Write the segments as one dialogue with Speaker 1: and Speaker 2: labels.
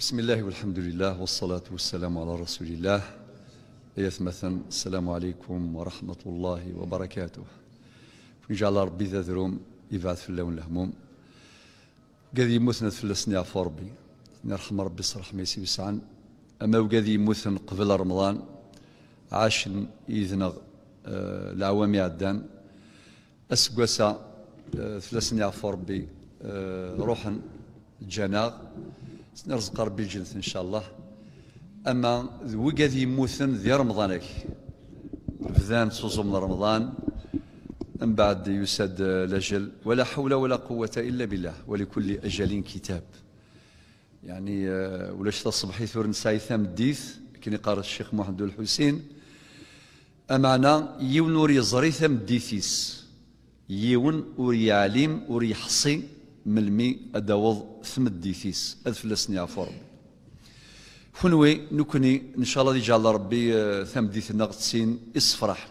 Speaker 1: بسم الله والحمد لله والصلاة والسلام على رسول الله يثمثا السلام عليكم ورحمة الله وبركاته جعل ربي ذاذروم يبعث في اللون الهموم قذي يموتنا في السنة عفو ربي يرحم ربي صرح ميسي يسيب أما وقذي مثن قبل رمضان عاشن إذن آه العوام عدان أسقوسا آه في سنين عفو ربي آه روحا جناغ نرزق ربي الجنة إن شاء الله أما وقد يموتن ذي رمضانك فذان صوصم رمضان من بعد يسد لجل ولا حول ولا قوة إلا بالله ولكل أجل كتاب يعني آه، ولاش تصبحي ثور نساي ثام الديث كي قال الشيخ محمد الحسين أمعنا يون ور يزري ثام ديثيس يون وريعليم وريحصي ملمي أدوض ثمديثيس أدفلسني عفو ربي كنوي نكني إن شاء الله يجعل ربي آه، ثمديثنا سين إصفرح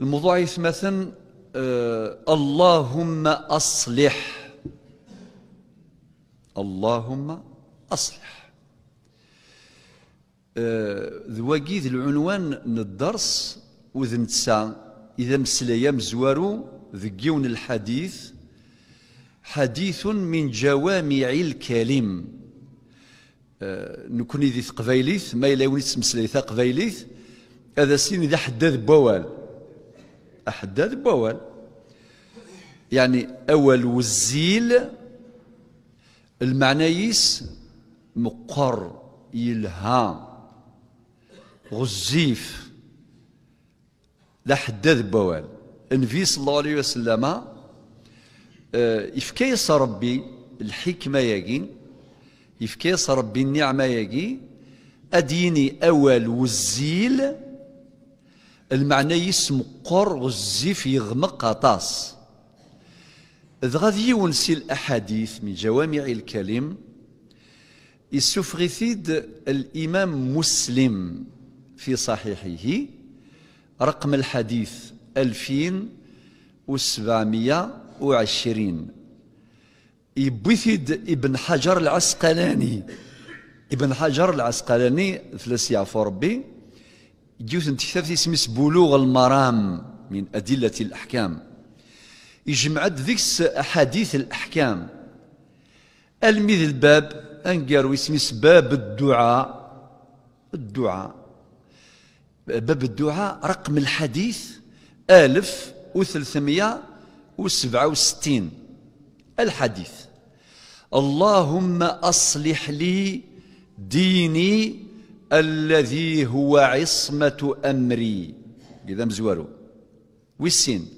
Speaker 1: الموضوع يثمثن أه اللهم أصلح اللهم أصلح أه ذواقي العنوان من الدرس وذن تسع إذا مسلايا مزوارو ذكيون الحديث حديث من جوامع الكلم آه، نكوني ذي قبيليث ما إلا وني مسليثا قبيليث هذا سين إذا حداد بوال أحداد بوال يعني أول وزيل المعنايس مقر يلها غزيف لا حدث بوال النبي صلى الله عليه وسلم آه، يفكيس ربي الحكمة يجي يفكيس ربي النعمة ياكي أديني أول والزيل المعنى يسمقر والزيف يغمق طاس إذ غادي يونسي الأحاديث من جوامع الكلم السفغيثيد الإمام مسلم في صحيحه رقم الحديث 2720 يبثد ابن حجر العسقلاني ابن حجر العسقلاني فلس يعفو ربي جوث تكتاب اسمه بلوغ المرام من أدلة الأحكام يجمع ذيك أحاديث الأحكام المذ الباب أنقر ويسميس باب الدعاء الدعاء باب الدعاء رقم الحديث ألف وثلثمائة وسبعة وستين الحديث اللهم أصلح لي ديني الذي هو عصمة أمري كذا مزوارو وسين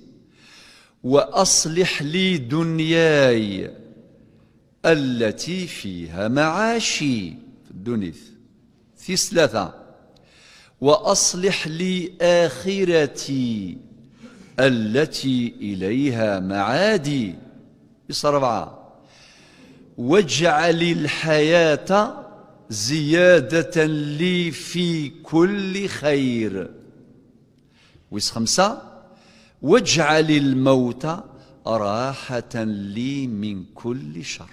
Speaker 1: وأصلح لي دنياي التي فيها معاشي في الدنيا في ثلاثة وأصلح لي آخرتي التي إليها معادي يصير أربعة واجعل الحياة زيادة لي في كل خير ويس خمسة واجعل الموت راحة لي من كل شر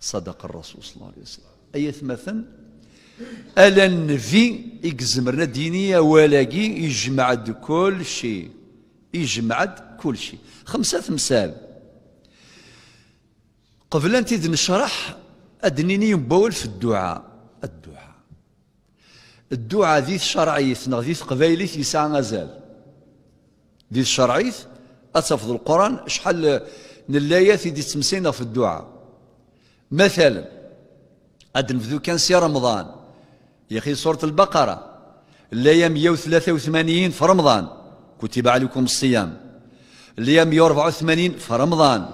Speaker 1: صدق الرسول صلى الله عليه وسلم أي ثمثا ألا النفي إكزمرنا دينية ولاقي يجمع كل شيء يجمع كل شيء خمسة تمثال قبل أن نشرح أدنيني مبول في الدعاء الدعاء الدعاء ذي شرعيث ذي قبيلي في ساعة غزال ذي شرعيث أتفض القرآن شحال نلايات دي تمسينا في الدعاء مثلا أدن كان سي رمضان يا أخي سورة البقرة الايام 183 في رمضان كتب عليكم الصيام الايام 184 في رمضان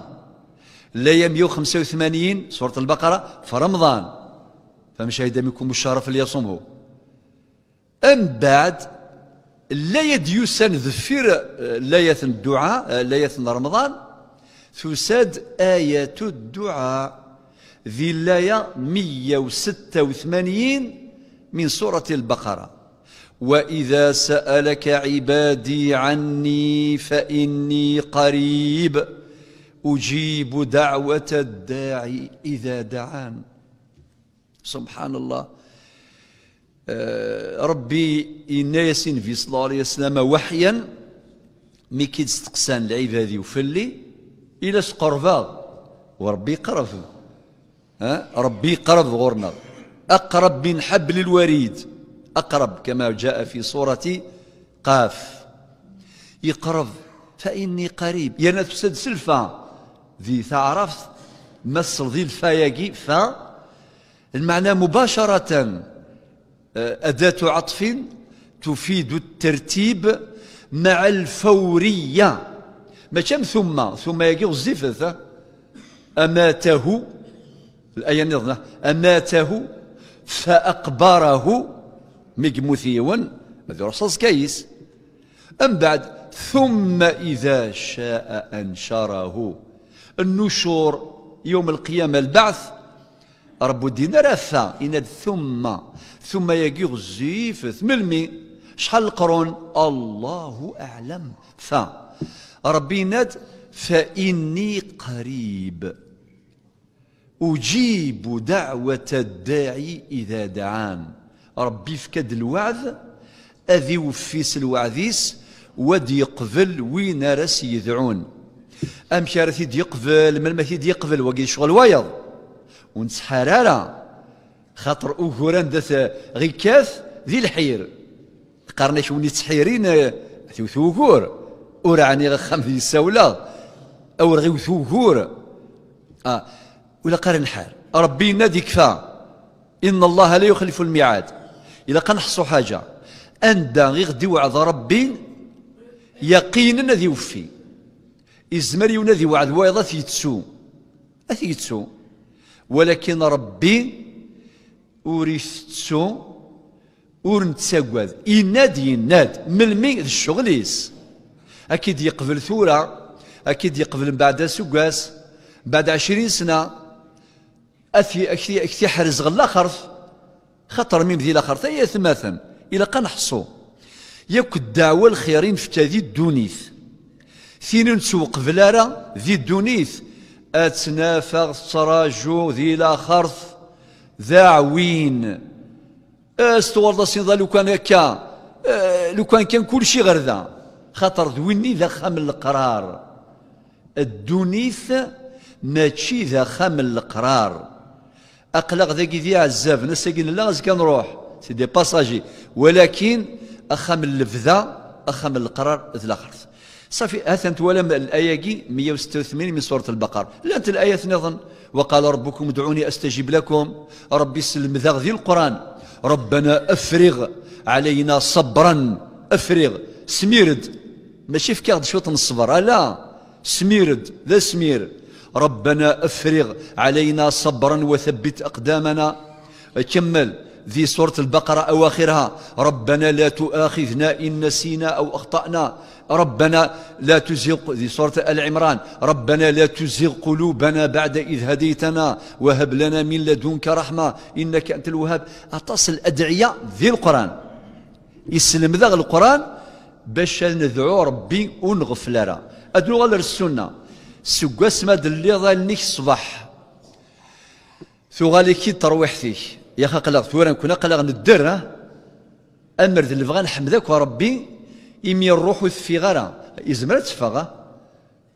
Speaker 1: الايام 185 سورة البقرة في رمضان فمن شهد منكم اللي يصومه أم بعد لا يديوسن ذفير لاية الدعاء لاية رمضان تساد آية الدعاء ذي الآية 186 من سورة البقرة وإذا سألك عبادي عني فإني قريب أجيب دعوة الداعي إذا دعان سبحان الله آه، ربي إناس في صلى الله عليه وسلم وحيا مي كيتستقسان لعبادي وفلي إلى سقرفاغ وربي قرف ها آه، ربي قرف غورنا أقرب من حبل الوريد أقرب كما جاء في سورة قاف يقرب فإني قريب يا تسد سلفا ذي تعرف مصر ذي الفياقي ف المعنى مباشرة آه، أداة عطف تفيد الترتيب مع الفورية ما كم ثم ثم يجي الزفث أماته الآية نظنة أماته فأقبره مجمثيون هذا رصاص كيس أم بعد ثم إذا شاء أنشره النشور يوم القيامة البعث رب الدين رفع إن ثم ثم يجيغ الزيفث ملمي شحال القرون الله أعلم ثا ربي ناد فإني قريب أجيب دعوة الداعي إذا دعان ربي فكد الوعد أذي وفيس الوعديس ودي يقبل وين راس يدعون أم كارثيد يقبل من ما يقبل وقيل شغل ويض حرارة خاطر أوهران دث غيكاث ذي الحير شو نتحيرين تسحيرين ثوثوكور ورعني غخم ذي السولة أو رغي ثوكور آه ولا قال الحال ربي ينادي كفا ان الله لا يخلف الميعاد الا قنحصوا حاجه اندا غير دي وعد ربي يقينا الذي يوفي يزمر ينادي وعد وايضا تيتسو اثي ولكن ربي اوريستسو ور نتساكواد يناد يناد من ذا الشغليس اكيد يقبل ثوره اكيد يقبل من بعد سوكاس بعد عشرين سنه أثي أكثي أكثي حرز غلا خرف خطر ميم ذي لاخر ثي ثماثم إلى قنحصو ياك الدعوة الخيرين في تادي الدونيث ثين نسوق فلارا ذي الدونيث أتنافغ تراجو ذي لاخر ذاعوين استورد سيضا لو أه، كان هكا لو كان كان كل شيء غير ذا خاطر ذويني ذا خام القرار الدونيث ماشي ذا خام القرار اقلق ذاك ذي عزاف ناس ساكن لا غاز كنروح سي دي باساجي ولكن اخا اخم اللفذه من القرار ذا الاخر صافي اثنت ولا الايه 186 من سوره البقره لانت الايه نظن وقال ربكم ادعوني استجب لكم ربي سلم ذا ذي القران ربنا افرغ علينا صبرا افرغ سميرد ماشي في فكاغد شوط الصبر لا سميرد ذا سمير ربنا افرغ علينا صبرا وثبت اقدامنا كمل ذي سورة البقرة أواخرها ربنا لا تؤاخذنا إن نسينا أو أخطأنا ربنا لا تزغ ذي سورة العمران ربنا لا تزغ قلوبنا بعد إذ هديتنا وهب لنا من لدنك رحمة إنك أنت الوهاب أتصل أدعية ذي القرآن يسلم ذا القرآن باش ندعو ربي ونغفلنا أدعو غير السنة سوى ما دلي انك الصباح ثغالي كي ترويحتي يا خا قلق ثورا كنا قلق ندر امر ذي الفغان نحمدك وربي إمي الروح في غرا يزمر تفغى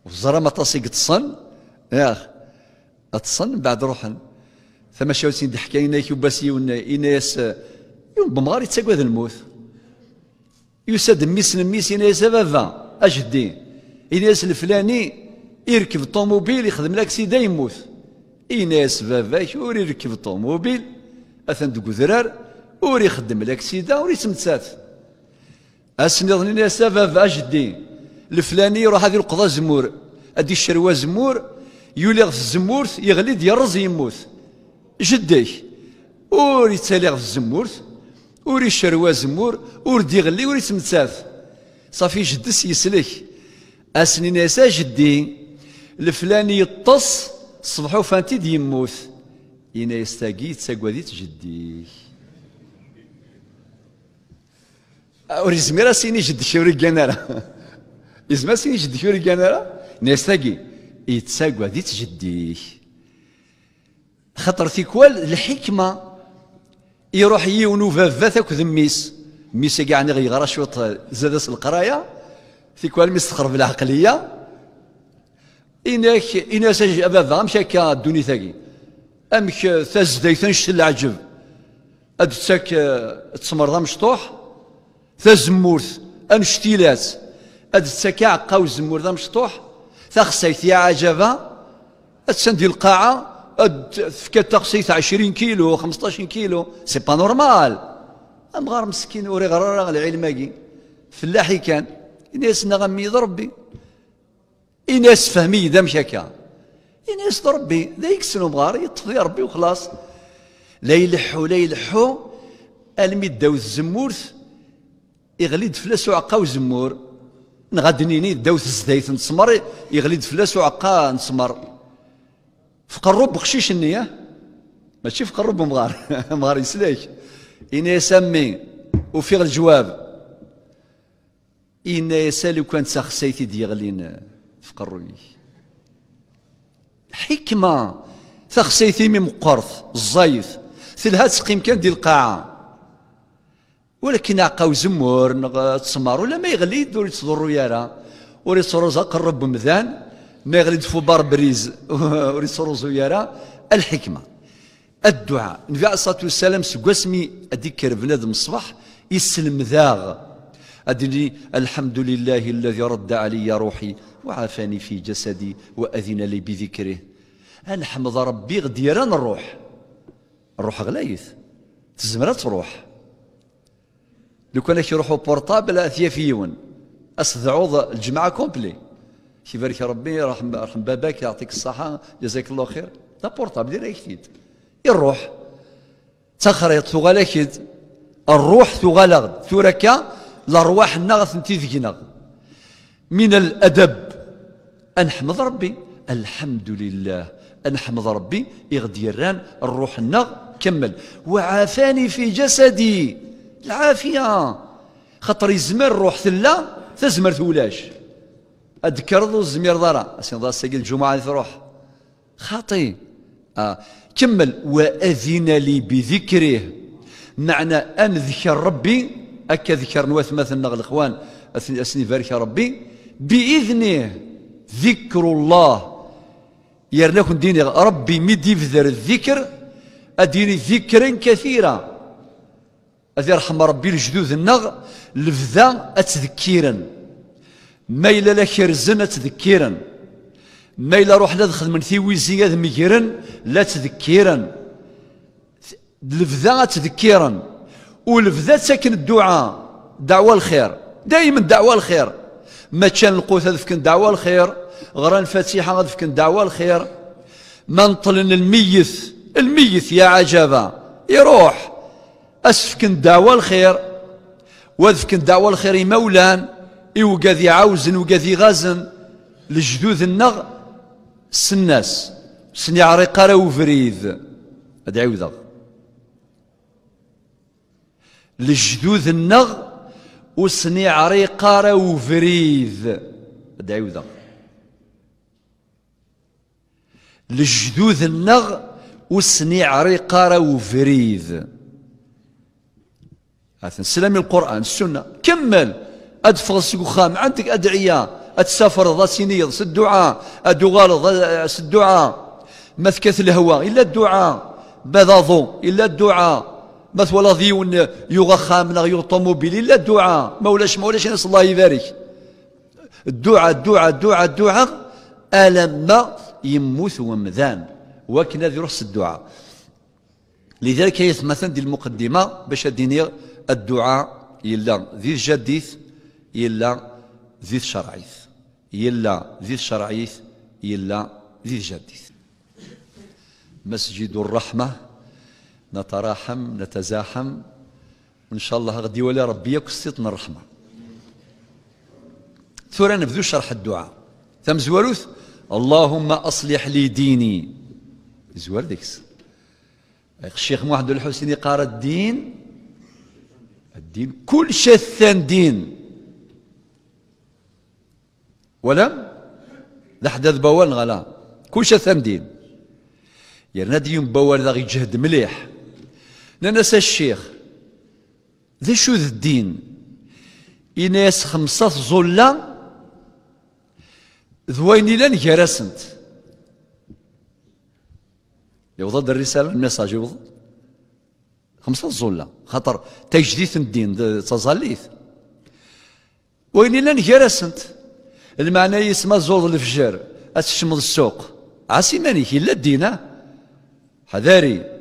Speaker 1: وزرا ما تصيق تصن ياخ تصن بعد روحن ثم شاوتين دي حكاينا يوباسي ايناس يوم بمغار يتساقوذ الموت يساد ميس ميس يناس بابا اجدي ايناس الفلاني يركب الطوموبيل يخدم لاكسيدا يموت ايناس باباك ور يركب الطوموبيل أثن دق ذرار أوري يخدم لاكسيدا وري يسمتات أسنض ناس بابا جدي الفلاني يروح هذه القضاء زمور أدي الشروة زمور يولي في الزمور يغلي الرز يموت جديك أوري يتسالي في الزمور أوري يشروى زمور ور غلي وري يسمتات صافي جدس يسلك اسني يسا جدي الفلاني يطص صبحو دي يموت إنا يستاقي تساقوذي جدي أوري زميرا سيني جد شوري كانارا إزما سيني جد شوري كانارا نيستاقي يتساقوذيت جدي خطر كوال الحكمة يروح يونو وفافات أكو ذميس ميس كاع نغي غرا شوط زادس القراية كوال ميس تخرب العقلية إنك إناس بابا دوني هكا أم ثاقي أمك تزديت ثنش العجب أد تاك آه، تسمر مشطوح تزمورث أم شتيلات تاك عقاو زمور ذا مشطوح تخسيت يا عجبة تسندي القاعة فكات تخسيت 20 كيلو 15 كيلو سي با نورمال أم غار مسكين وري غرارة العلماكي فلاحي كان الناس نغمي ضربي إناس فهمي إذا مش هكا إناس ربي لا سنو مغار يطفي ربي وخلاص لا يلحو لا يلحو المي داو الزمورث يغلي دفلاس وعقا وزمور نغدنيني داو الزدايت نسمر يغلي دفلاس وعقا نسمر فقرب بخشيش النية ماشي فقرب مغار مغار يسلاك إنا يسمي وفيغ الجواب إنا يسالي كان سيتي ديغلين تقروي حكمة تخسيثي من مقرث الزيث ثلها تسقيم كان دي القاعة ولكن عقاو زمور نغ تسمار ولا ما يغلي دور يتصدر يارا وري رزق الرب مذان ما يغلي فبار بريز وري صروزو يارا الحكمة الدعاء النبي عليه الصلاة والسلام سقسمي أذكر بنادم الصباح يسلم ذاغ أدني الحمد لله الذي رد علي روحي وعافاني في جسدي وأذن لي بذكره حمد ربي غديرا الروح الروح غلايث تزمرت روح لو كان يروحوا بورطابل أثيا فيون يون أصدعوا الجماعة كومبلي كي بارك ربي رحم رحم باباك يعطيك الصحة جزاك الله خير لا بورطابل ديال أكيد إيه الروح تخريط ثغالا كيد الروح ثغالا ثوركا الأرواح نغث نتي من الأدب أنحمد ربي الحمد لله أنحمد ربي إغديران الروح النغ كمل وعافاني في جسدي العافية خطر يزمر روح ثلا تزمر ثولاش أذكر ذو الزمير ضرا أسين ضرا سجل الجمعة روح خاطي آه. كمل وأذن لي بذكره معنى أن ذكر ربي أكا ذكر نواث مثلنا الإخوان أسني فارك ربي بإذنه ذكر الله يرناكن ديني ربي ميد يفذر الذكر أديني ذكرا كثيرا أذي رحم ربي الجدود النغ لفذا أتذكيرا ما إلا لا كرزن أتذكيرا ما إلا روح لا من ثي زياد هذا لا تذكيرا لفذا أتذكيرا ولفذا ساكن الدعاء دعوة الخير دائما دعوة الخير ما كان القوت هذا فكن دعوة الخير غران فاتحة هذا فكن دعوة الخير ما نطلن الميث الميث يا عجبة يروح أسفكن دعوة الخير وذفكن دعوة الخير مولان إوقاذي عوزن وقاذي غازن لجدوذ النغ سناس سني عريقة وفريد هذا عوذغ لجدوذ النغ وسني عريقة راه دعيو ذا الجدود النغ وسني عريقة راه وفريد سلام القرآن السنة كمل أدفغ سقخام عندك أدعية أتسافر ضا ذا الدعاء أدوغال الدعاء ما ثكث الهوى إلا الدعاء بذاظو إلا الدعاء ما ولا ضيون يوغا خامنا غير طوموبيل الا الدعاء ما ولاش ما ولاش ناس الله يبارك الدعاء الدعاء الدعاء الدعاء الم يموت ومذان وكنا هذه رخص الدعاء لذلك هي مثلا دي المقدمه باش اديني الدعاء يلا ذي الجديث يلا ذي الشرعيث يلا ذي الشرعيث يلا ذي الجديث مسجد الرحمه نتراحم نتزاحم وان شاء الله غادي يولي ربي يكسطنا الرحمه ثورا نبذو شرح الدعاء ثم زوالوث اللهم اصلح لي ديني زوار ديكس الشيخ محمد الحسيني قال الدين الدين كل شثان دين ولا لحدث بوان غلا كل شثان دين يرنا يعني ديون بوان ذا جهد مليح ننسى الشيخ ذي شو ذي الدين إناس خمسة ظلة ذوين لن نجرسنت يوضد الرسالة المساج يوضد خمسة ظلة خطر تجديث الدين تظليث ويني لن نجرسنت المعنى يسمى زول الفجر أتشمض السوق عاسي هي إلا الدينة حذاري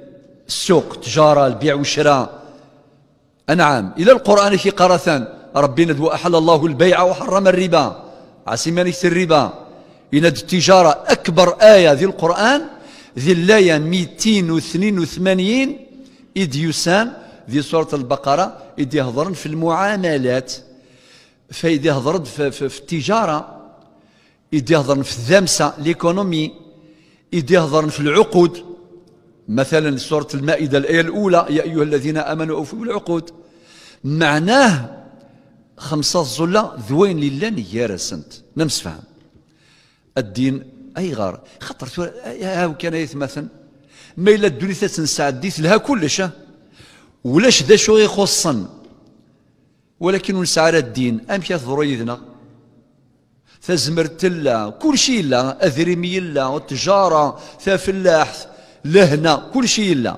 Speaker 1: السوق التجاره البيع والشراء أنعام إلى القرآن في قرثان ربي ند أحل الله البيع وحرم الربا عاصمان الربا إن التجارة أكبر آية ذي القرآن ذي الايه 282 اديوسان ذي سورة البقرة ادي يهضرن في المعاملات فإذ يهضرن في, في, في التجارة إذ يهضرن في الذمسة ليكونومي إذ يهضرن في العقود مثلا سورة المائدة الآية الأولى يا أيها الذين آمنوا أوفوا بالعقود معناه خمسة زلة ذوين للان يارسنت فهم الدين أي غار خطر هاو كان يثمثن آية ما إلا الدنيا تنسى الديث لها كلش ولاش ذا شو يخصن ولكن نسعى الدين أمشي ضريدنا تزمرت الله كل شيء لا أذرمي الله والتجارة ثافلاح لهنا كل شيء لا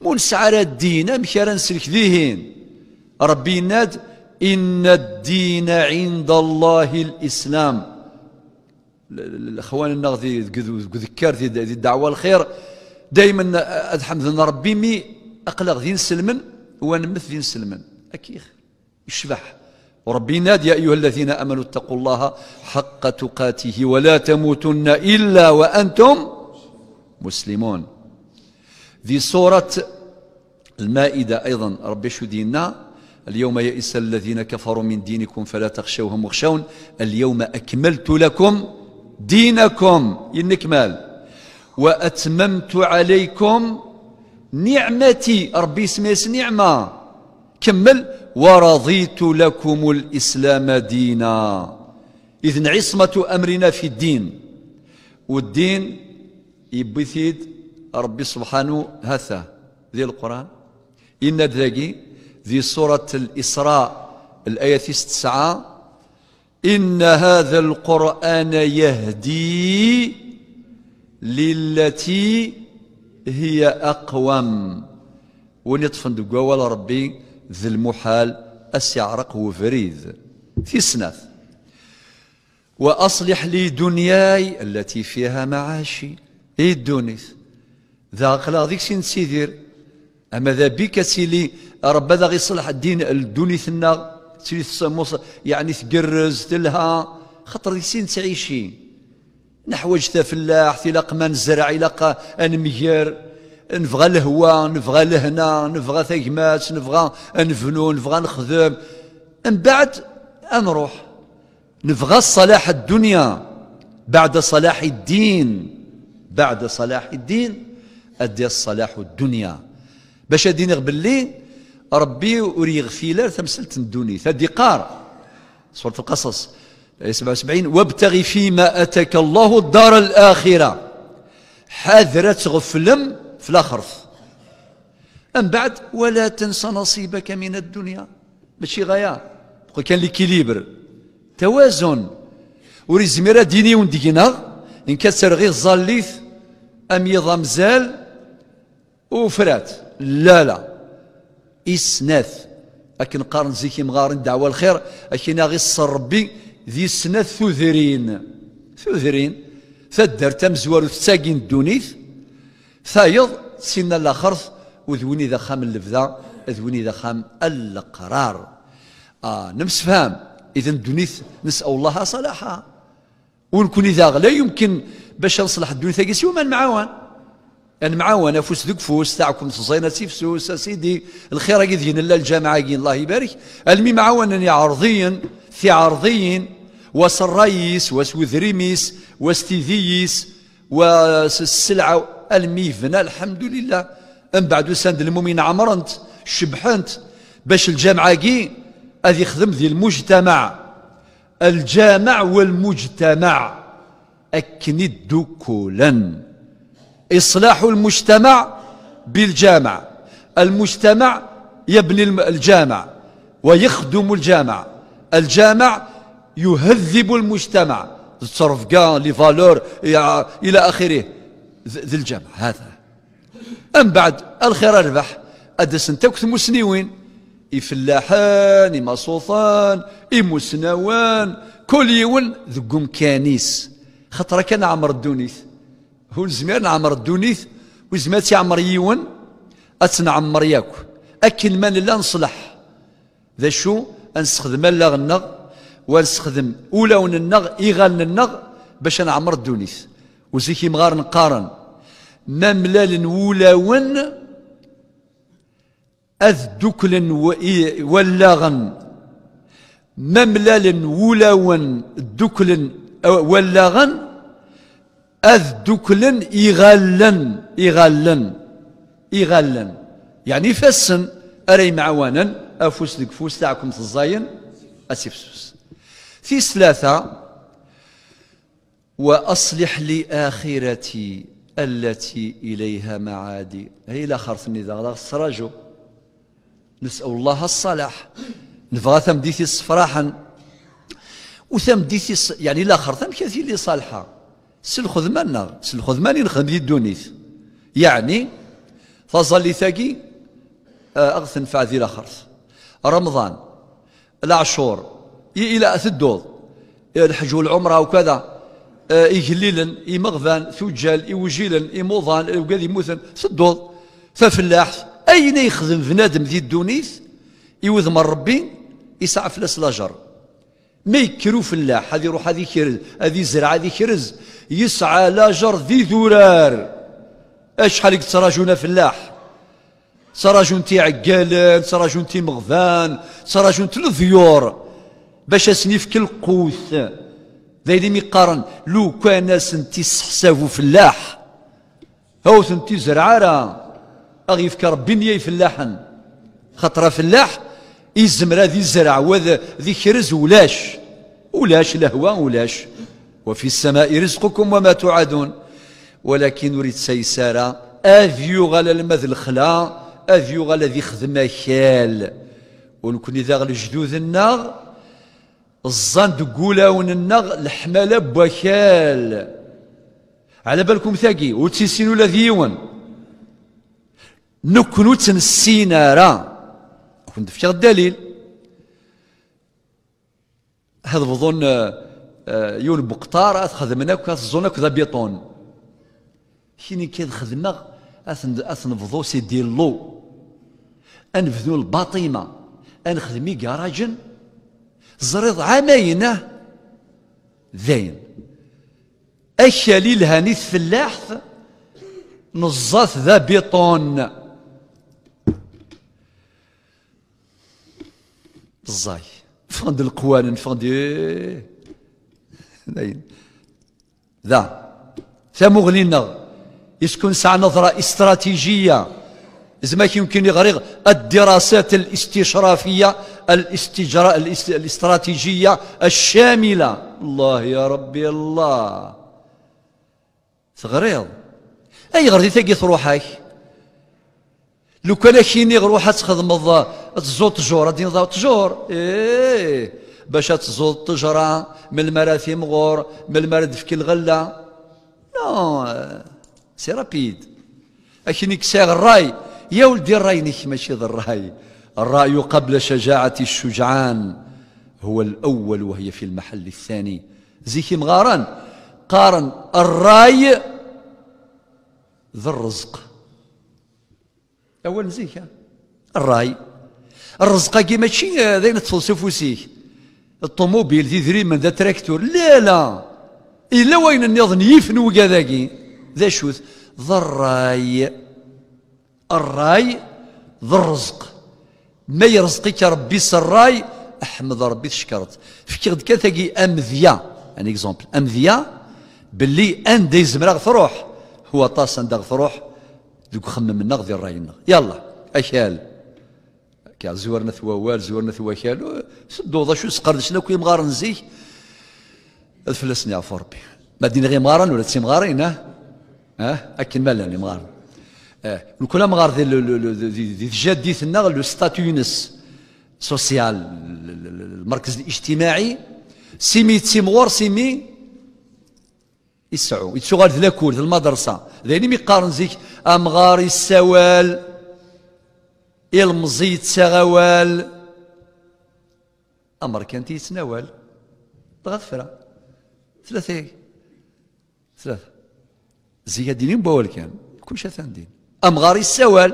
Speaker 1: ونسعى راه الدين امك سلك ذيهين ربي يناد ان الدين عند الله الاسلام الاخوان النغذي ذكر ذي الدعوه الخير دائما الحمد لله ربي مي اقلق ذين نسلمن ونمث ذين نسلمن اكيخ يشبح وربي ناد يا أيها الذين أمنوا اتقوا الله حق تقاته ولا تموتن إلا وأنتم مسلمون ذي سورة المائدة أيضا ربي شو ديننا اليوم يئس الذين كفروا من دينكم فلا تخشوهم وخشون اليوم أكملت لكم دينكم ينكمال وأتممت عليكم نعمتي ربي سميس نعمة كمل ورضيت لكم الإسلام دينا إذن عصمة أمرنا في الدين والدين يبثيد ربي سبحانه هثا ذي القرآن إن ذاقي ذي سورة الإسراء الآية تسعة إن هذا القرآن يهدي للتي هي أقوم ونطفن دقوال ربي ذي المحال السعرق وفريد في سنث وأصلح لي دنياي التي فيها معاشي اي الدونيس ذا قلا ذيك سي سيدير اما ذا بك سيلي رب ذا غيصلح الدين الدونيثنا سيلي تسموص يعني تقرز تلها خاطر ذيك سين تعيشي نحوج تفلاح تلاق ما نزرع يلاق انمير نفغى الهوى نفغى لهنا نفغى ثقمات نفغى نفنو نفغى نخدم من بعد نروح نفغى صلاح الدنيا بعد صلاح الدين بعد صلاح الدين أدي الصلاح الدنيا باش أدي نغبلي ربي أريغ فيلا تمثلت الدنيا ثدي قار سورة القصص 77 وابتغي فيما أتاك الله الدار الآخرة حذرة غفلم في الآخرث أم بعد ولا تنسى نصيبك من الدنيا ماشي غاية كان ليكيليبر توازن وريزميرا ديني وندينا إن كسر غير الظليث أميضة مزال وفرات لا لا إسناث أكن قارن زيكي مغارن دعوة الخير أكينا غص ربي ذي سناث ثوذرين ثوذرين ثدر تمزوار تساقين الدونيث ثايض سنة لاخرث وذوني ذا خام اللفذا ذوني ذا خام القرار آه نمس فهم إذا دونيث نسأل الله صلاحها ونكون إذا لا يمكن باش نصلح الثلثة وما معاون معاون فوس ذوك فوس تاعكم تصينا سيفسوس سيدي الخير قد لا الجامعة الله يبارك المي معاون اني عرضيا في عرضيا وسرايس وسوذريميس وستيذيس وسلعة فنا الحمد لله من بعد سند المؤمن عمرنت شبحنت باش الجامعة كي هذه خدم ذي المجتمع الجامع والمجتمع أكند الدكولا إصلاح المجتمع بالجامع المجتمع يبني الجامع ويخدم الجامع الجامع يهذب المجتمع تصرف كان لي فالور الى اخره ذي الجامع هذا من بعد الخير اربح ادس انت مسنوين مسنيوين يفلاحان يمصوطان يمسنوان كل يون ذقم كانيس خطره كان عمر الدونيث هو الزمير نعمر الدونيث وزمان عمر يون اتنعمر ياك اكن ما لا نصلح ذا شو انستخدم لا غنغ ونستخدم اولون النغ ايغال النغ باش نعمر الدونيث وزيكي مغار نقارن ما ملال ولاون أذ دكل ولاغن مملال ولاون دكل ولا غن اذ دوكلن يغلن يغلن يغلن يعني فسن اري معوانا افوس لك فوس تاعكم تزاين اسيفسوس في ثلاثه واصلح لي اخرتي التي اليها معادي هي لا خرثني ذا السراجو نسال الله الصلاح نبغى ثمديتي صفراحا ديتي يعني الاخر كثير اللي صالحه سالخدمه لنا سالخدمه مالي نخدم دي يعني تظل ثاقي اغثن آه، فعذي الاخر رمضان العشور الى تدوض إيه، الحج والعمره وكذا آه، يجليلن يمغذان ثجال يوجيلن يموضان وكذا يموثن تدوض ففلاح اين يخدم بنادم ذي الدونيث يوذم ربي يسعف لسلاجر ما يكرو فلاح هذه روح هذه كرز هذه زرعه هذه كرز يسعى لا جر ذي ذرار اشحال سراجونا فلاح سراجون تي عقالان سراجون تي مغفان سراجون تي الذيور باش في كل قوث ذايدي ميقارن لو كان سنتي سحسافو فلاح هاو سنتي زرعارة اغيفك ربي نيا فلاحا خطرة فلاح يزمر ذي الزرع وذا ذي خرز ولاش ولاش لهوى ولاش وفي السماء رزقكم وما توعدون ولكن أريد سيسارة أذيو يغل المذ الخلا أذيو يغل ذي خدمة كال ونكون إذا غل جدود النار الظن ون النار الحمالة بوخال على بالكم ثاقي وتسينو ولا ذيون نكنو تنسينا راه وندفكر الدليل هذا بظن آه، آه، يون بقطار خدمنا كاس كذا بيطون شيني كي خدمنا نفضو سيدي اللو انفذو الباطيمه انخدمي كراجن زريض عماينه ذاين اشالي لهاني الفلاح نزات ذا بيطون الزاي فند القوان فند داين ذا ثمغلينا يسكن ساعة نظرة استراتيجية زعما يمكن يغريغ الدراسات الاستشرافية الاستجراء الاست... الاستراتيجية الشاملة الله يا ربي الله تغريض اي غردي تاقي روحك لو كان كيني روحها تخدم تزوض تجور غادي نضاو تجور ايه باش تزوض التجره من المراثيم مغور من المرد في الغله نو سي رابيد اكني كساغ الراي يا ولدي الراي ماشي ذا الراي الراي قبل شجاعه الشجعان هو الاول وهي في المحل الثاني زيكي مغارن قارن الراي ذا الرزق اول زيكا الراي كي ماشي آه، ذاين تفلس فوسيك الطوموبيل من ذا تراكتور لا لا إلا وين النظن يفنو كذاكي ذا شوث ذا الراي الراي ذا الرزق ما يرزقك ربي سراي احمد ربي تشكرت فكرت كثقي امذيا ان اكزومبل امذيا باللي اندا يزمر روح هو طاس اندا غفروح دوك خمم النغ ذي الراينا يلا اشال كي زورنا وال زورنا كالو سدو ضا شو شنو كي مغارن زيك فلسني عفو ربي ما دين غير مغارن ولا تسي مغارين ها ها اكن مالنا مغارن اه كل مغار ذي ذي ثنا لو ستاتو يونس سوسيال المركز الاجتماعي سيمي تيمغور سيمي يسعو يتسوغال ذلاكول المدرسه اللي ميقارن زيك امغار السوال المزيد سغوال أمر كان تيتناول تغفرة ثلاثة ثلاثة زياد دينين بوال كان كل شيء أم غاري السوال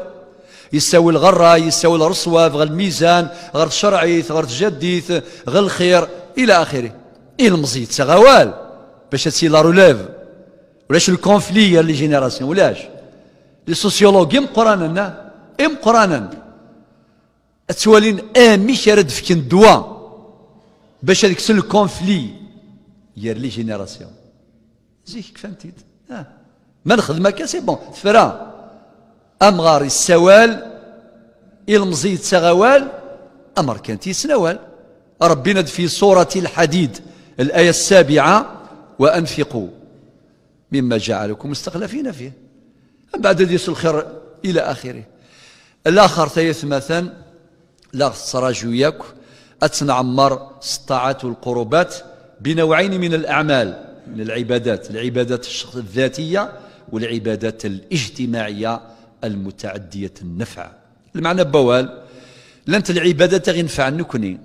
Speaker 1: يساوي الغرة يساوي الرصوة غير الميزان غير الشرعي غير الجديث غير الخير إلى آخره إيه المزيد سغوال باش تسي لا روليف ولاش الكونفلي لي جينيراسيون ولاش لي سوسيولوج ام قرانا تسوالين اميك راه دفكن دوا باش هذيك سن الكونفلي يار لي جينيراسيون زيك فهمتي اه ما نخدمها كا سي بون تفرا امغار السوال المزيد سغوال امر كانت يسنوال ربنا في سوره الحديد الايه السابعه وانفقوا مما جعلكم مستخلفين فيه من بعد ديس الخير الى اخره الاخر ثيث مثلا لا السراجو ياك أتنعمر السطاعات والقربات بنوعين من الأعمال من العبادات العبادات الذاتية والعبادات الاجتماعية المتعدية النفع المعنى بوال لانت العبادة غينفع نكني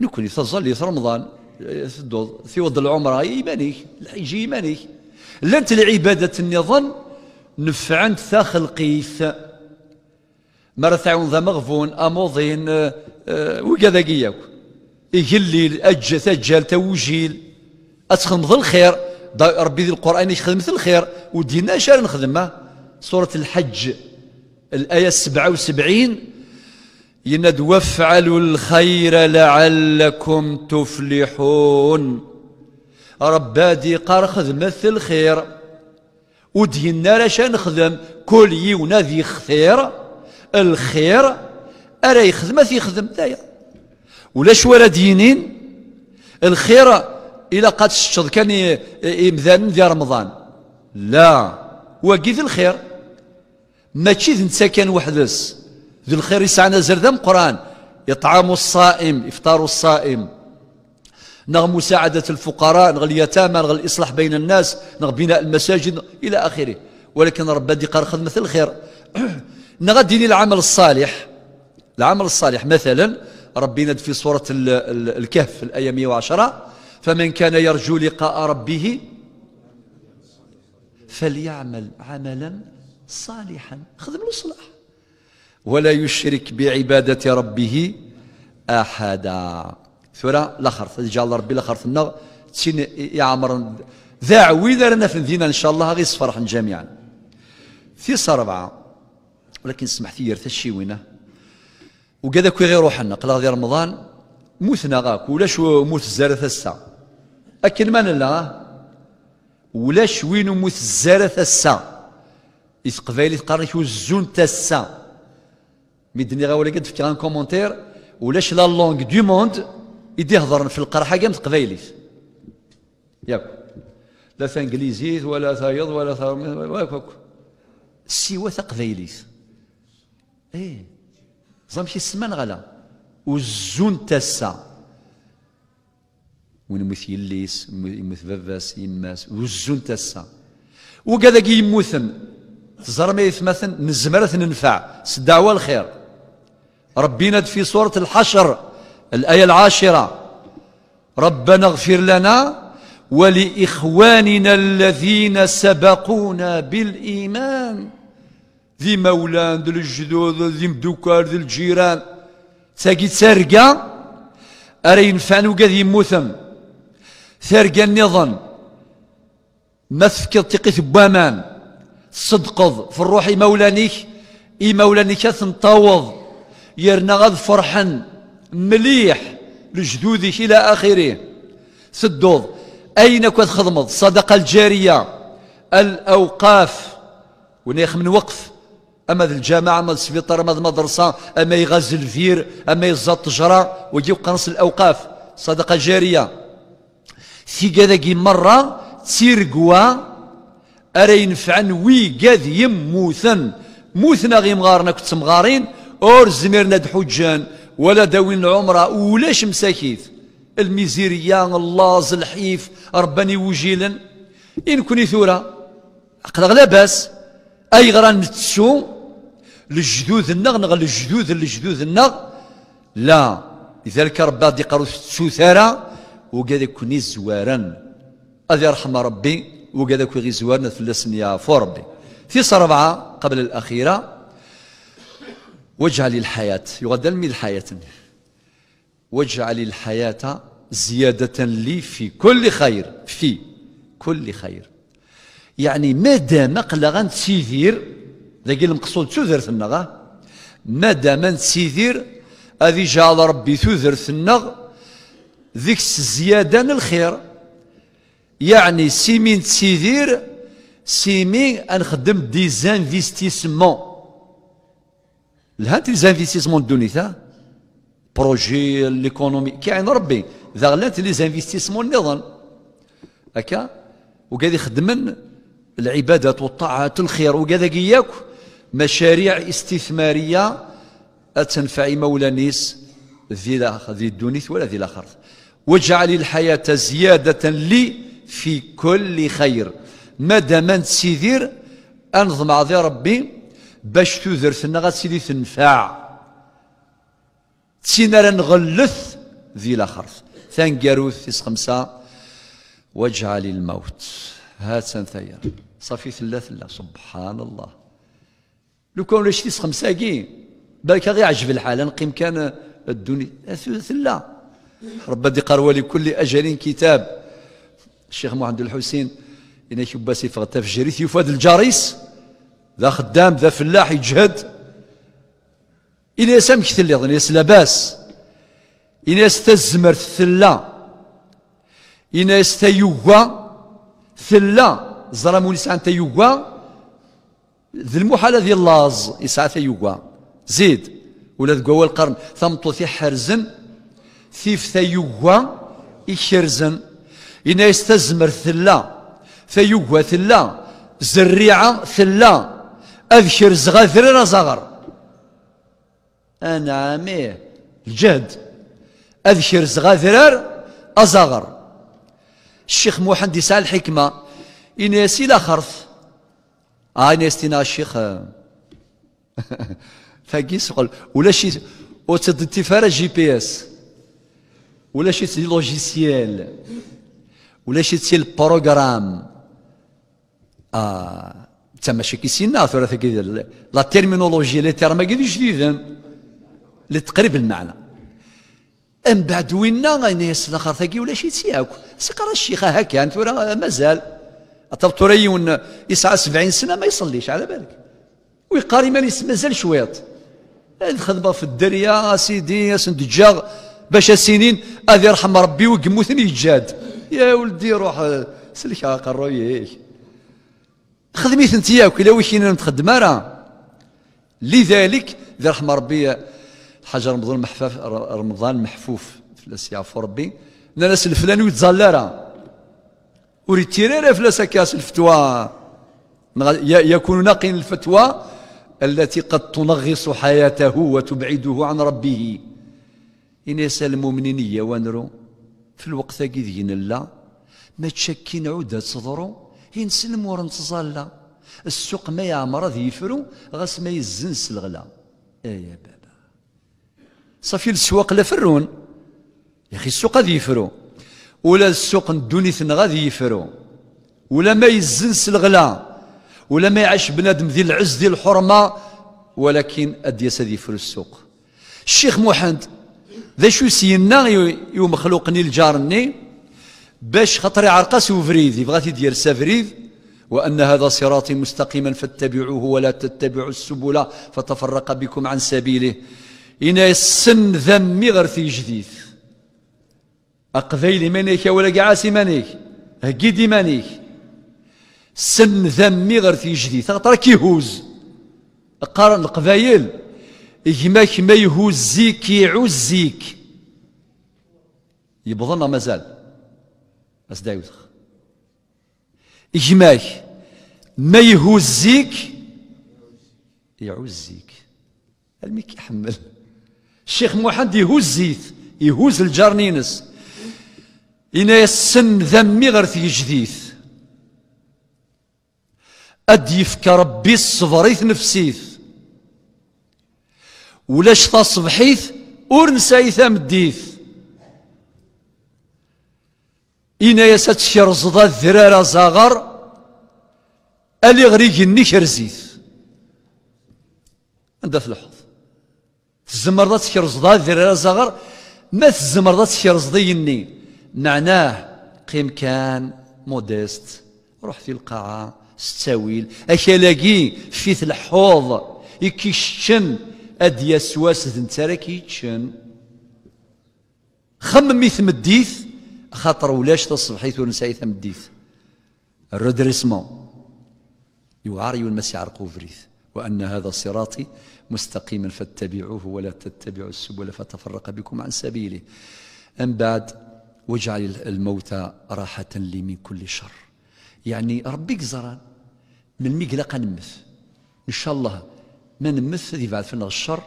Speaker 1: نكني تصلي في رمضان في وضع العمرة يماني يجي يماني لانت العبادة النظام نفعنت ثا خلقيث مرثعون ذا مغفون أموضين آه، آه، وكذا قياك يقلل أجل سجل توجيل أتخمض الخير ربي ذي القرآن يخدم مثل الخير ودينا شار نخدمه سورة الحج الآية 77 يند وافعلوا الخير لعلكم تفلحون ربادي قار خدمة الخير ودينا شان نخدم كل يونا ذي خير الخير ارا يخدم يخدم دايا ولا ولا دينين الخير إلا قد شتشض كان إمذان ديال رمضان لا وقيد الخير ماشي ذي نتا كان وحدس ذي الخير يسعنا زردم قران إطعام الصائم إفطار الصائم نغ مساعدة الفقراء نغ اليتامى نغ الإصلاح بين الناس نغ بناء المساجد إلى آخره ولكن ربي دي قار خدمة الخير نغديني العمل الصالح العمل الصالح مثلا ند في سورة الكهف الآية 110 فمن كان يرجو لقاء ربه فليعمل عملا صالحا خدم له صلاح ولا يشرك بعبادة ربه أحدا ثورة الأخر جاء الله ربي لخر النغ تسين يعمر ذا عويدة لنا في المدينة إن شاء الله غير صفرح جميعا في سربعة ولكن سمحت لي يرتشي وينه وكذا كي غير روحنا قال غادي رمضان موتنا غاك ولاش موت الزارة ثسا أكن ما نلا ولاش وين موت الزارة ثسا يتقبايلي تقارن كي تا تسا ميدني غا ولا قد فكر ان كومونتير ولاش لا لونغ دو موند يدي هضرن في القرحه قامت تقبايليت ياك لا تانجليزيت ولا تايض ولا تا ولا سيوا تقبايليت ايه زعما شي السمان غلا وزون تاسا ونموت يليس يموت باباس يماس وزون تاسا وكذا كي يموتن تزرم يثمثن نزمرة ننفع سدعوة الخير ربينا في سورة الحشر الآية العاشرة ربنا اغفر لنا ولإخواننا الذين سبقونا بالإيمان ذي مولان ذي الجدود ذي مدوكار ذي الجيران تاقي تسرقا أرى ينفعن وقاد يموتن ثرقا نظن ما تفكر تقيت بامان صدقض في الروح مولانيك إي مولانيك تنطوض يرنا غاد فرحا مليح لجدودك إلى آخره سدوض أين كنت خدمض صدقة الجارية الأوقاف ونيخ من وقف اما ذي الجامعه اما السبيطار اما المدرسه اما يغزل الفير اما يزاد التجره ويجيب قنص الاوقاف صدقه جاريه في كذا مره تسير تيرقوا ارا ينفعن وي قاد يموثن موثنا غي مغارنا كنت مغارين اور زميرنا دحجان ولا داوين العمره ولاش مساكيث الميزيريان الله زلحيف رباني وجيلا ان كوني ثوره عقل لاباس اي غران نتسو النغ نغ لجذوذ النغ لا لذلك ربي غادي يقرو السوثارة وقاد يكون زوارا هذا يرحم ربي وقاد يكون زوارا فلسن يا ربي في صربعة قبل الأخيرة واجعل الحياة يغدى من الحياة واجعل الحياة زيادة لي في كل خير في كل خير يعني ما دام قلا غنسيدير ذاك المقصود تودرتنا مادام نسيدير هذه جعل ربي النغ ذيك الزيادة الخير يعني سيمين تسيدير سيمين نخدم دي زانفيستيسمون لهانت لي زانفيستيسمون الدونيت بروجي ليكونومي عين ربي ذا غلات لي زانفيستيسمون النظام هكا وكادي خدمن العبادات والطاعات الخير وكذا ياك مشاريع استثمارية أتنفع مولانيس ذي ذي الدونيث ولا ذي الآخر واجعل الحياة زيادة لي في كل خير مادام سيدير أنظم عضي ربي باش تذرثنا سيدي تنفع تسينا نغلث ذي الآخر ثانكاروث في خمسة واجعل الموت هات ثير صافي ثلاث لا سبحان الله لو كان ولا خمسه كي بالك غير عجب الحال نقيم كان الدنيا لا رب دي قروا لكل اجل كتاب الشيخ محمد الحسين إن كباسي فغتا في الجريث يفاد الجاريس ذا خدام ذا فلاح يجهد إلى يسام إن يس لاباس إلى يستزمر ثلا إلى يستيوغا ثلا زرمون سعان تيوغا ذي المحال ذي اللاز يسعى ثيوقا زيد ولا قوى القرن ثمطو ثي حرزن ثيف ثيوقا يحرزن إنا يستزمر ثلا ثيوقا ثلا زريعة ثلا أذكر زغاثر زغر أنا عميه الجهد أذكر زغاثر أزغر الشيخ محمد يسعى الحكمة إن يسيل خرث استنا الشيخ فاكيس سقل ولا شي وتدتي فارا جي بي اس ولا شي تي لوجيسيال ولا شي تي البروغرام اه تما شي كيسينا ثورة ثاقي لا تيرمينولوجي لي تيرما كيدي جديدا لتقرب المعنى من بعد وينا غينيس الاخر ثاكي ولا شي تي هاك سقرا الشيخ هاكا ثورة مازال ون يسعى 70 سنه ما يصليش على بالك ويقاري ماليس مازال شويط الخدمه في الدريه سيدي سند سندجاغ باش سنين هذا يرحم ربي وقموثني يجاد يا ولدي روح سلك قروي خدميت انت ياك الا وكينا نتخدم راه لذلك ذي رحم ربي الحاج رمضان محفوف رمضان محفوف في الاسياف ربي الناس الفلاني ويتزلى راه وريتيرير رفلس كاس الفتوى يكون نقي الفتوى التي قد تنغص حياته وتبعده عن ربه إن يسال المؤمنين ونرو في الوقت كي لا ما تشكين عودة تصدرو ينسلم ورنتظل السوق ما يعمر ذي يفرو غاس ما يزنس الغلا اي يا بابا صافي السواق لا فرون يا اخي السوق ذي يفرو ولا السوق الدنيا غادي يفرو ولا ما يزنس الغلا ولا ما يعيش بنادم ذي العز ذي الحرمه ولكن ادي هذه في السوق الشيخ محمد ذا شو سينا يوم خلقني لجارني باش خطري عرقاس وفريد يبغى يدير سافريد وان هذا صراطي مستقيما فاتبعوه ولا تتبعوا السبل فتفرق بكم عن سبيله إن السن ذمي غير في جديد أقبيلي مانيك ولا قعاسي مانيك هقيدي مانيك سن ذمي غير في جديد ترى كيهوز قارن القبايل يماك ما يهوزيك يعزيك يبظن مازال بس دايوتخ يماك ما يهوزيك يعزيك الميك يحمل الشيخ محمد يهوز زيت يهوز الجرنينس إن يسن ذمي غير في جديث يفكى ربي الصبريث نفسيث ولاش تصبحيث ور نسايث مديث إنا يسات شرزضا الذرارة زاغر ألي غريق زيث عندها في الحوض تزمر ذات شرزضا الذرارة زاغر ما تزمر ذات شرزضي النين معناه قيم كان موديست روح في القاعة ستاويل أكالاقي في الحوض يكيشن أديا سواس ثنتارا كيتشن خمم الديث خاطر ولاش تصبح تصبحيت ونسعي الديث الرودريسمون يوعر يلمس يعرقو فريث وأن هذا صراطي مستقيما فاتبعوه ولا تتبعوا السبل فتفرق بكم عن سبيله أم بعد واجعل الموت راحة لي من كل شر يعني ربي زران من ميقلق نمث إن شاء الله ما نمث هذه بعد فينا الشر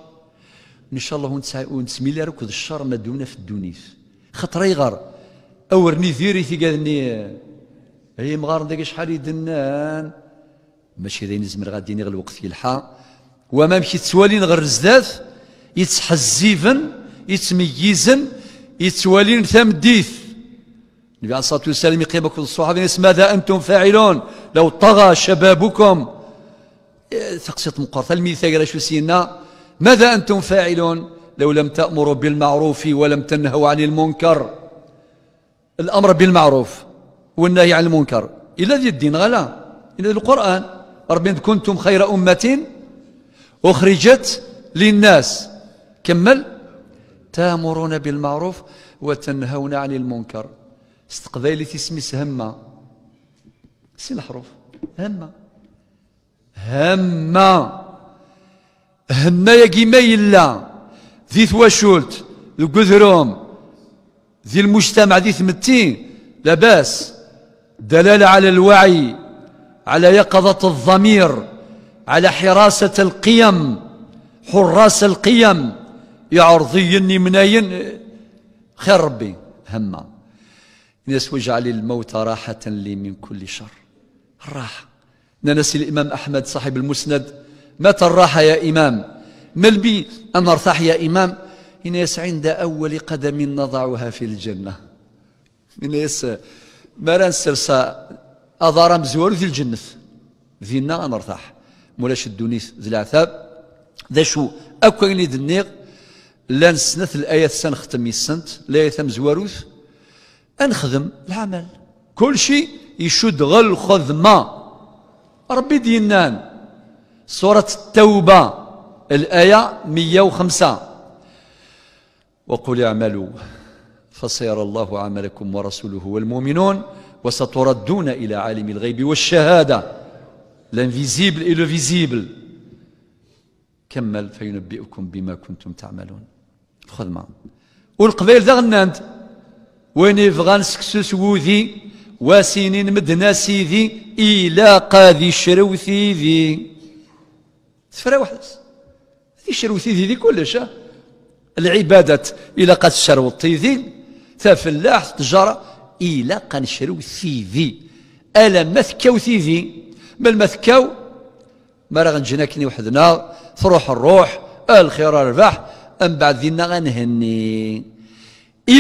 Speaker 1: إن شاء الله ونسمي لي ركض الشر ما دونا في الدونيس خطر يغار أورني ذيري قالني هي مغار ذاك شحال يدنان ماشي ذي نزمر غادي نغل الوقت يلحى وما مشي تسوالين غير الزداد يتحزيفن يتميزن يتوالين ثمديث النبي عليه الصلاة والسلام يقيم كل الصحابة ماذا أنتم فاعلون لو طغى شبابكم تقسيط مقارطة الميثاق شو سينا ماذا أنتم فاعلون لو لم تأمروا بالمعروف ولم تنهوا عن المنكر الأمر بالمعروف والنهي عن المنكر الى ذي الدين غلا الى القرآن ربنا كنتم خير أمة أخرجت للناس كمل تامرون بالمعروف وتنهون عن المنكر استقبالي تسميس همة سي الحروف همة همة همة يا كيما يلا ذي ثواشولت القذروم ذي المجتمع ذي ثمتين لاباس دلالة على الوعي على يقظة الضمير على حراسة القيم حراس القيم يعرضين منين خير ربي هما الناس واجعل الموت راحة لي من كل شر الراحة ننسي الإمام أحمد صاحب المسند متى الراحة يا إمام مل بي أن أرتاح يا إمام الناس عند أول قدم نضعها في الجنة الناس ما رانسرسا أضار زوال في الجنة ذينا أرتاح مولاش الدونيس ذي العثاب ذا شو أكوين ذنيغ لا نسنث الايات سنختم يسنت يتم زواروث أنخدم العمل كل شيء يشد غل ما ربي دينان سورة التوبة الآية 105 وقل اعملوا فسيرى الله عملكم ورسوله والمؤمنون وستردون إلى عالم الغيب والشهادة لانفيزيبل إلى فيزيبل كمل فينبئكم بما كنتم تعملون خدمه والقبيل ذا غنانت يفغان غنسكسس وذي واسينين مدنا سيدي إلى قاذي شروثي ذي سفرا واحد هذه شروثي ذي ذي كلش العبادة إلى قاذي شروثي ذي تفلاح تجارة إلى قاذي شروثي ذي ألا مثكو ثي ذي ما المثكو ما راه غنجينا كني وحدنا تروح الروح الخير الرباح أم بعد ذينا غنهني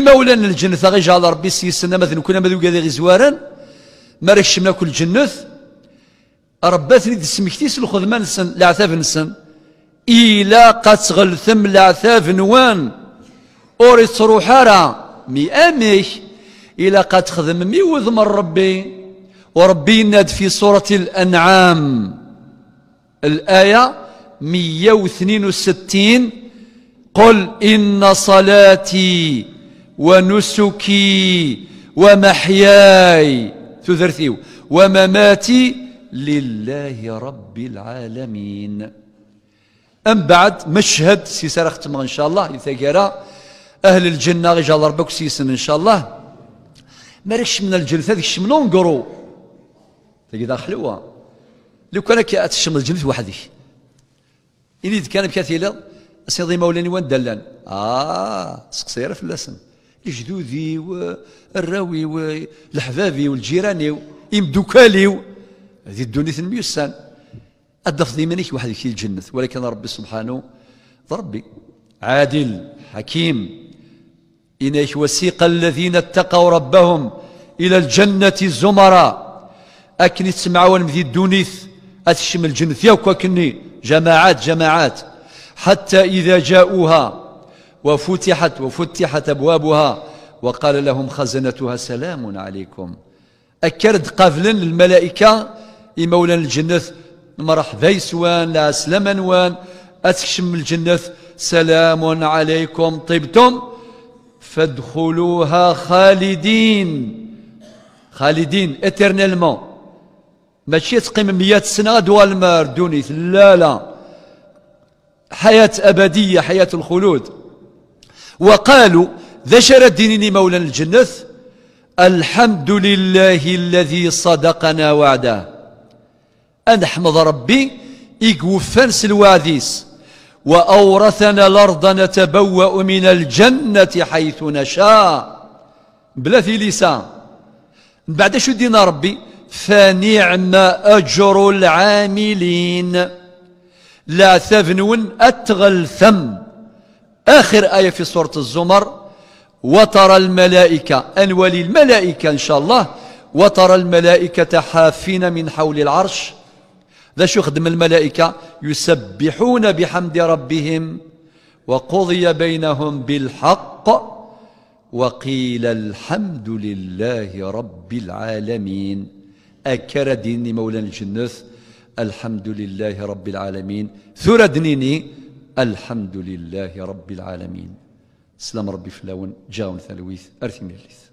Speaker 1: مولانا الجنة غي على ربي سيسنا مثلا كنا ماذا وقاد غزوارا ما ركش ناكل جنث رباتني دي سمكتيس الخدمة نسن لعثاف نسن إلا قد ثم لعثاف نوان أوري تروحارا مي أميك إلا قد تخدم مي وذم ربي وربي يناد في سورة الأنعام الآية 162 قل ان صلاتي ونسكي ومحياي ثذرثيو ومماتي لله رب العالمين أم بعد مشهد سيسار ختمها إن شاء الله يثقرا أهل الجنة جال ربك سيسن إن شاء الله ركش من الجلسة ذيك شملون قرو تلقي داخلوها لو كان كي أتشمل الجلسة وحدي إني كان بكثير سيدي مولاني وين دلان اه سقسير اللسن الجدودي والراوي والحبابي والجيراني يمدوكاليو هذه الدنيا ميسان أدف ضمنك واحد في الجنة ولكن ربي سبحانه ربي عادل حكيم إليك وسيق الذين اتقوا ربهم إلى الجنة الزمراء أكن تسمعوا ذي الدنيث أتشم الجنة يوكا جماعات جماعات حتى إذا جاءوها وفتحت وفتحت أبوابها وقال لهم خزنتها سلام عليكم أكرد قافلا للملائكة إمولا الجنة مرحبا يسوان لا سلما وان أتكشم الجنة سلام عليكم طبتم فادخلوها خالدين خالدين اترنالمون ماشي تقيم مئة سنة دوال مار دونيث لا لا حياة أبدية حياة الخلود وقالوا ذشر الدين مولا الجنة الحمد لله الذي صدقنا وعده أنحمد ربي إقوفانس سلواديس وأورثنا الأرض نتبوأ من الجنة حيث نشاء بلا في لسان بعد شو دينا ربي فنعم أجر العاملين لا ثفنون أتغل ثم آخر آية في سورة الزمر وترى الملائكة أنولي الملائكة إن شاء الله وترى الملائكة حافين من حول العرش ذا شو خدم الملائكة يسبحون بحمد ربهم وقضي بينهم بالحق وقيل الحمد لله رب العالمين أكردين مولانا الجنث الحمد لله رب العالمين ثورة دنيني الحمد لله رب العالمين سلام ربي فلاون جاون ثلويث أرثي مليث